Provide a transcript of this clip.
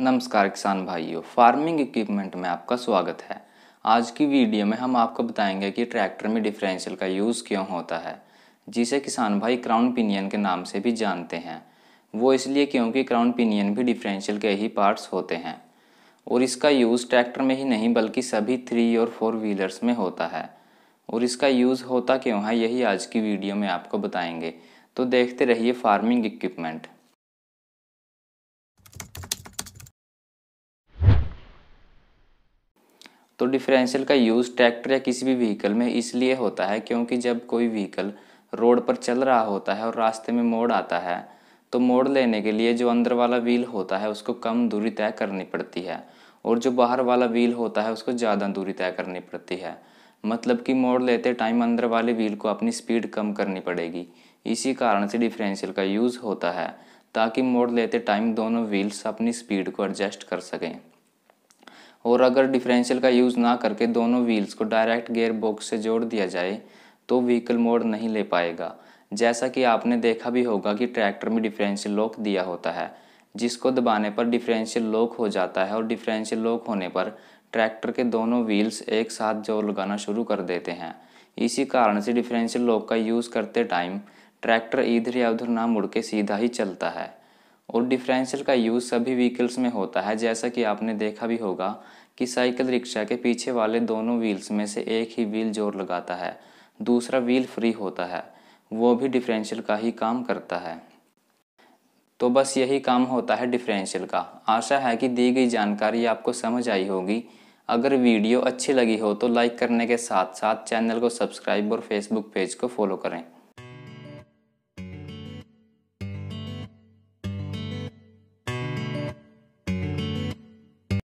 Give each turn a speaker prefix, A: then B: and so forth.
A: नमस्कार किसान भाइयों फार्मिंग इक्विपमेंट में आपका स्वागत है आज की वीडियो में हम आपको बताएंगे कि ट्रैक्टर में डिफरेंशियल का यूज़ क्यों होता है जिसे किसान भाई क्राउन पिनियन के नाम से भी जानते हैं वो इसलिए क्योंकि क्राउन पिनियन भी डिफरेंशियल के ही पार्ट्स होते हैं और इसका यूज़ ट्रैक्टर में ही नहीं बल्कि सभी थ्री और फोर व्हीलर्स में होता है और इसका यूज़ होता क्यों है यही आज की वीडियो में आपको बताएंगे तो देखते रहिए फार्मिंग इक्विपमेंट तो डिफरेंशियल का यूज़ ट्रैक्टर या किसी भी व्हीकल में इसलिए होता है क्योंकि जब कोई व्हीकल रोड पर चल रहा होता है और रास्ते में मोड़ आता है तो मोड़ लेने के लिए जो अंदर वाला व्हील होता है उसको कम दूरी तय करनी पड़ती है और जो बाहर वाला व्हील होता है उसको ज़्यादा दूरी तय करनी पड़ती है मतलब कि मोड़ लेते टाइम अंदर वाले व्हील को अपनी स्पीड कम करनी पड़ेगी इसी कारण से डिफरेंशियल का यूज़ होता है ताकि मोड़ लेते टाइम दोनों व्हील्स अपनी स्पीड को एडजस्ट कर सकें और अगर डिफरेंशियल का यूज़ ना करके दोनों व्हील्स को डायरेक्ट गेयर बॉक्स से जोड़ दिया जाए तो व्हीकल मोड नहीं ले पाएगा जैसा कि आपने देखा भी होगा कि ट्रैक्टर में डिफरेंशियल लॉक दिया होता है जिसको दबाने पर डिफरेंशियल लॉक हो जाता है और डिफरेंशियल लॉक होने पर ट्रैक्टर के दोनों व्हील्स एक साथ जोर लगाना शुरू कर देते हैं इसी कारण से डिफरेंशियल लॉक का यूज़ करते टाइम ट्रैक्टर इधर या उधर ना मुड़ के सीधा ही चलता है और डिफरेंशियल का यूज़ सभी व्हीकल्स में होता है जैसा कि आपने देखा भी होगा कि साइकिल रिक्शा के पीछे वाले दोनों व्हील्स में से एक ही व्हील जोर लगाता है दूसरा व्हील फ्री होता है वो भी डिफरेंशियल का ही काम करता है तो बस यही काम होता है डिफरेंशियल का आशा है कि दी गई जानकारी आपको समझ आई होगी अगर वीडियो अच्छी लगी हो तो लाइक करने के साथ साथ चैनल को सब्सक्राइब और फेसबुक पेज को फॉलो करें